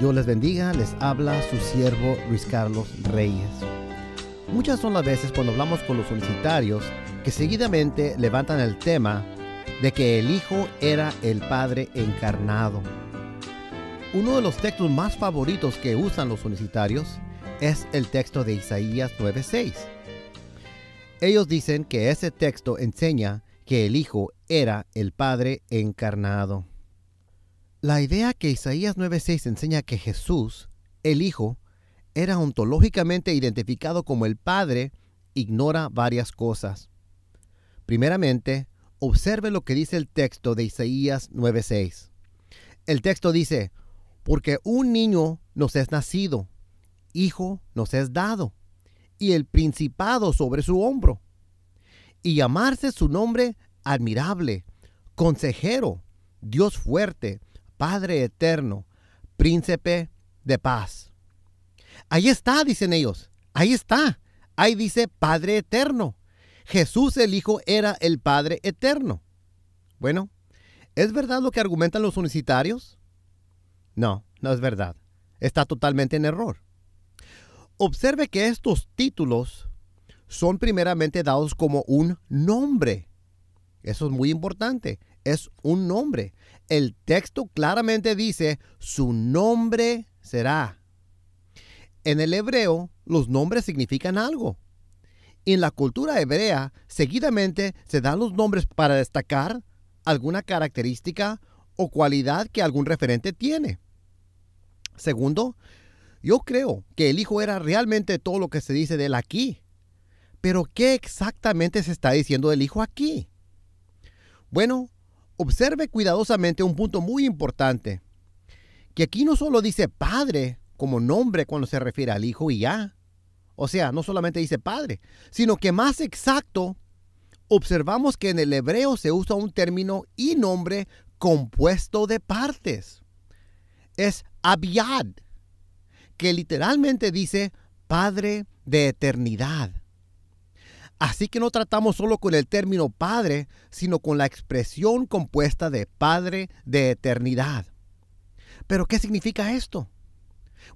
Dios les bendiga, les habla su siervo Luis Carlos Reyes. Muchas son las veces cuando hablamos con los solicitarios que seguidamente levantan el tema de que el Hijo era el Padre encarnado. Uno de los textos más favoritos que usan los solicitarios es el texto de Isaías 9:6. Ellos dicen que ese texto enseña que el Hijo era el Padre encarnado. La idea que Isaías 9:6 enseña que Jesús, el Hijo, era ontológicamente identificado como el Padre, ignora varias cosas. Primeramente, observe lo que dice el texto de Isaías 9:6. El texto dice, porque un niño nos es nacido, hijo nos es dado, y el principado sobre su hombro. Y llamarse su nombre admirable, consejero, Dios fuerte, Padre eterno, príncipe de paz. Ahí está, dicen ellos, ahí está. Ahí dice Padre eterno. Jesús el Hijo era el Padre eterno. Bueno, ¿es verdad lo que argumentan los unicitarios? No, no es verdad. Está totalmente en error. Observe que estos títulos son primeramente dados como un nombre. Eso es muy importante es un nombre. El texto claramente dice, su nombre será. En el hebreo, los nombres significan algo. Y en la cultura hebrea, seguidamente se dan los nombres para destacar alguna característica o cualidad que algún referente tiene. Segundo, yo creo que el hijo era realmente todo lo que se dice de él aquí. Pero ¿qué exactamente se está diciendo del hijo aquí? Bueno, Observe cuidadosamente un punto muy importante, que aquí no solo dice padre como nombre cuando se refiere al hijo y ya. O sea, no solamente dice padre, sino que más exacto, observamos que en el hebreo se usa un término y nombre compuesto de partes. Es Abiad, que literalmente dice Padre de Eternidad. Así que no tratamos solo con el término Padre, sino con la expresión compuesta de Padre de eternidad. ¿Pero qué significa esto?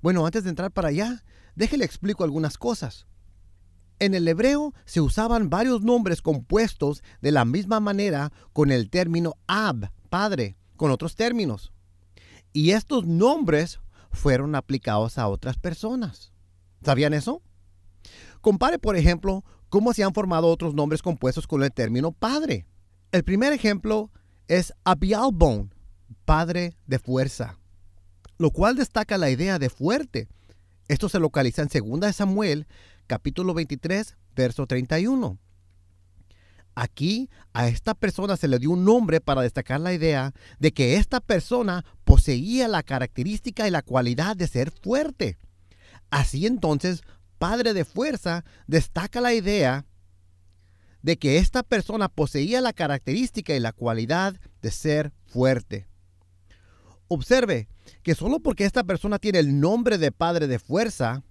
Bueno, antes de entrar para allá, déjele explico algunas cosas. En el hebreo se usaban varios nombres compuestos de la misma manera con el término Ab, Padre, con otros términos. Y estos nombres fueron aplicados a otras personas. ¿Sabían eso? Compare, por ejemplo, cómo se han formado otros nombres compuestos con el término padre. El primer ejemplo es Abialbon, padre de fuerza, lo cual destaca la idea de fuerte. Esto se localiza en 2 Samuel, capítulo 23, verso 31. Aquí a esta persona se le dio un nombre para destacar la idea de que esta persona poseía la característica y la cualidad de ser fuerte. Así entonces padre de fuerza, destaca la idea de que esta persona poseía la característica y la cualidad de ser fuerte. Observe que solo porque esta persona tiene el nombre de padre de fuerza,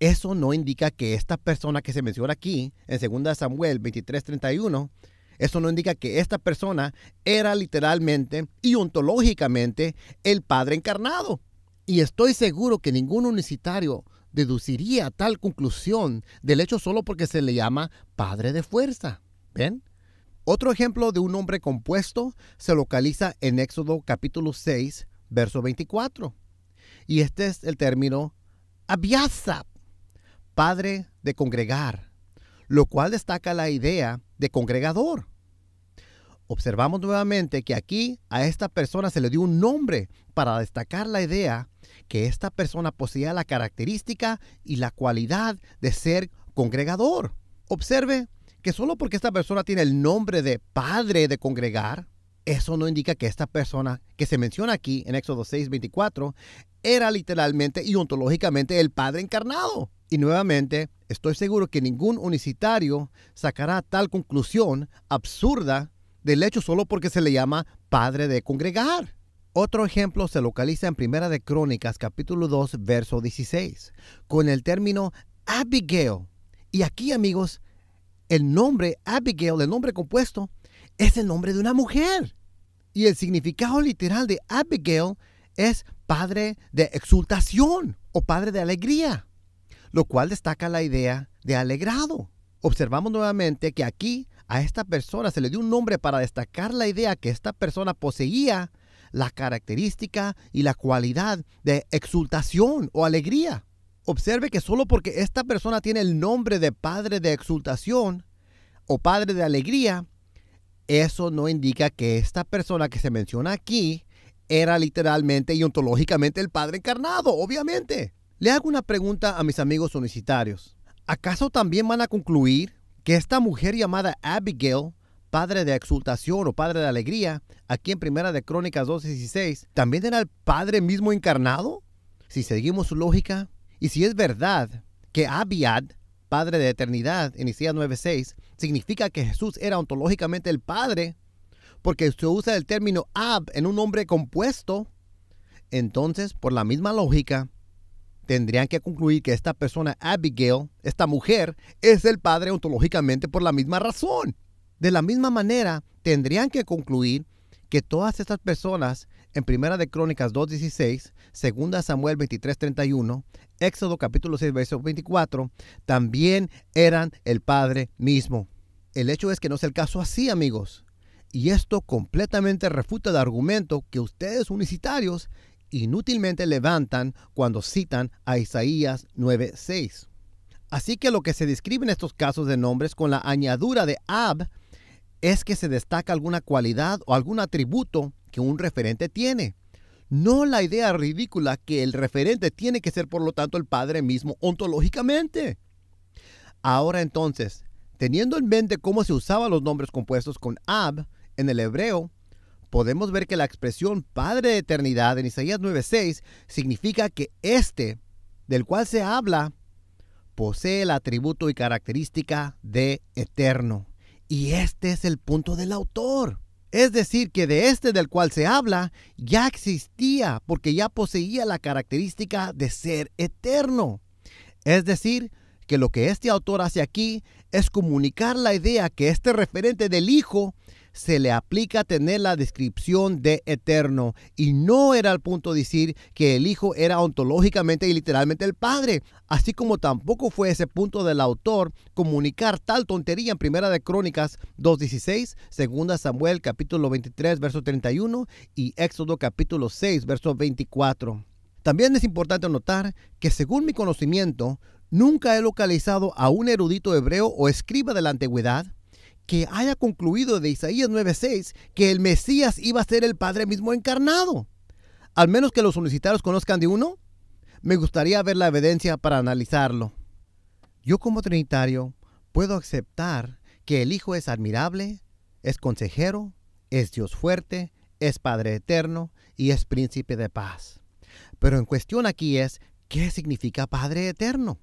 eso no indica que esta persona que se menciona aquí, en 2 Samuel 23:31, eso no indica que esta persona era literalmente y ontológicamente el Padre encarnado. Y estoy seguro que ningún unicitario deduciría tal conclusión del hecho solo porque se le llama padre de fuerza. ¿Ven? Otro ejemplo de un nombre compuesto se localiza en Éxodo capítulo 6, verso 24. Y este es el término Abiasap, padre de congregar, lo cual destaca la idea de congregador. Observamos nuevamente que aquí a esta persona se le dio un nombre para destacar la idea que esta persona poseía la característica y la cualidad de ser congregador. Observe que solo porque esta persona tiene el nombre de padre de congregar, eso no indica que esta persona que se menciona aquí en Éxodo 6.24 era literalmente y ontológicamente el Padre encarnado. Y nuevamente, estoy seguro que ningún unicitario sacará tal conclusión absurda del hecho solo porque se le llama Padre de congregar. Otro ejemplo se localiza en Primera de Crónicas capítulo 2 verso 16 con el término Abigail. Y aquí amigos, el nombre Abigail, el nombre compuesto, es el nombre de una mujer. Y el significado literal de Abigail es padre de exultación o padre de alegría, lo cual destaca la idea de alegrado. Observamos nuevamente que aquí a esta persona se le dio un nombre para destacar la idea que esta persona poseía la característica y la cualidad de exultación o alegría. Observe que solo porque esta persona tiene el nombre de padre de exultación o padre de alegría, eso no indica que esta persona que se menciona aquí era literalmente y ontológicamente el padre encarnado, obviamente. Le hago una pregunta a mis amigos solicitarios. ¿Acaso también van a concluir que esta mujer llamada Abigail Padre de exultación o Padre de alegría, aquí en Primera de Crónicas 12.16, ¿también era el Padre mismo encarnado? Si seguimos su lógica, y si es verdad que Abiad, Padre de eternidad, en Isaías 9.6, significa que Jesús era ontológicamente el Padre, porque se usa el término Ab en un nombre compuesto, entonces, por la misma lógica, tendrían que concluir que esta persona, Abigail, esta mujer, es el padre ontológicamente por la misma razón. De la misma manera, tendrían que concluir que todas estas personas en Primera de Crónicas 2.16, Segunda Samuel 23.31, Éxodo capítulo 6, verso 24, también eran el Padre mismo. El hecho es que no es el caso así, amigos. Y esto completamente refuta el argumento que ustedes unicitarios inútilmente levantan cuando citan a Isaías 9.6. Así que lo que se describe en estos casos de nombres con la añadura de Ab es que se destaca alguna cualidad o algún atributo que un referente tiene. No la idea ridícula que el referente tiene que ser por lo tanto el padre mismo ontológicamente. Ahora entonces, teniendo en mente cómo se usaban los nombres compuestos con ab en el hebreo, podemos ver que la expresión Padre de Eternidad en Isaías 9:6 significa que este, del cual se habla, posee el atributo y característica de eterno. Y este es el punto del autor. Es decir, que de este del cual se habla ya existía porque ya poseía la característica de ser eterno. Es decir, que lo que este autor hace aquí es comunicar la idea que este referente del Hijo se le aplica tener la descripción de eterno. Y no era el punto de decir que el Hijo era ontológicamente y literalmente el Padre. Así como tampoco fue ese punto del autor comunicar tal tontería en Primera de Crónicas 2.16, Segunda Samuel capítulo 23 verso 31 y Éxodo capítulo 6 verso 24. También es importante notar que según mi conocimiento, nunca he localizado a un erudito hebreo o escriba de la antigüedad que haya concluido de Isaías 9:6 que el Mesías iba a ser el Padre mismo encarnado. Al menos que los universitarios conozcan de uno, me gustaría ver la evidencia para analizarlo. Yo como trinitario puedo aceptar que el Hijo es admirable, es consejero, es Dios fuerte, es Padre eterno y es príncipe de paz. Pero en cuestión aquí es, ¿qué significa Padre eterno?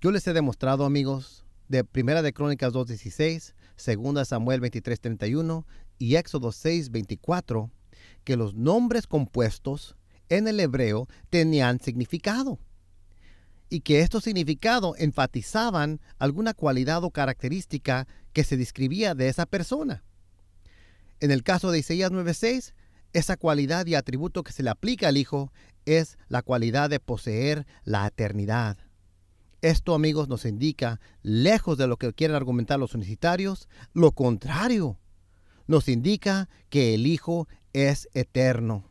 Yo les he demostrado, amigos, de Primera de Crónicas 2.16, 2 Samuel 23:31 y Éxodo 6:24, que los nombres compuestos en el hebreo tenían significado y que estos significados enfatizaban alguna cualidad o característica que se describía de esa persona. En el caso de Isaías 9:6, esa cualidad y atributo que se le aplica al Hijo es la cualidad de poseer la eternidad. Esto, amigos, nos indica, lejos de lo que quieren argumentar los unicitarios, lo contrario. Nos indica que el Hijo es eterno.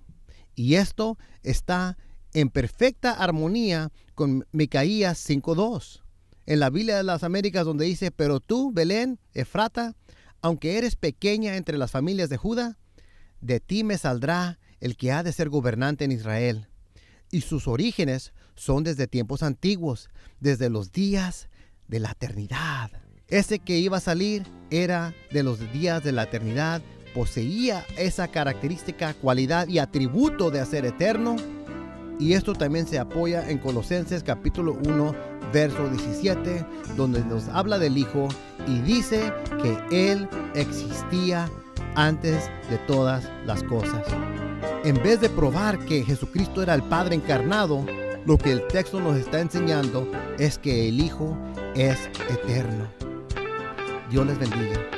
Y esto está en perfecta armonía con Micaías 5.2, en la Biblia de las Américas donde dice, pero tú, Belén, Efrata, aunque eres pequeña entre las familias de Judá, de ti me saldrá el que ha de ser gobernante en Israel, y sus orígenes son desde tiempos antiguos, desde los días de la eternidad. Ese que iba a salir era de los días de la eternidad, poseía esa característica, cualidad y atributo de hacer eterno. Y esto también se apoya en Colosenses capítulo 1, verso 17, donde nos habla del Hijo y dice que Él existía antes de todas las cosas. En vez de probar que Jesucristo era el Padre encarnado, lo que el texto nos está enseñando es que el Hijo es eterno. Dios les bendiga.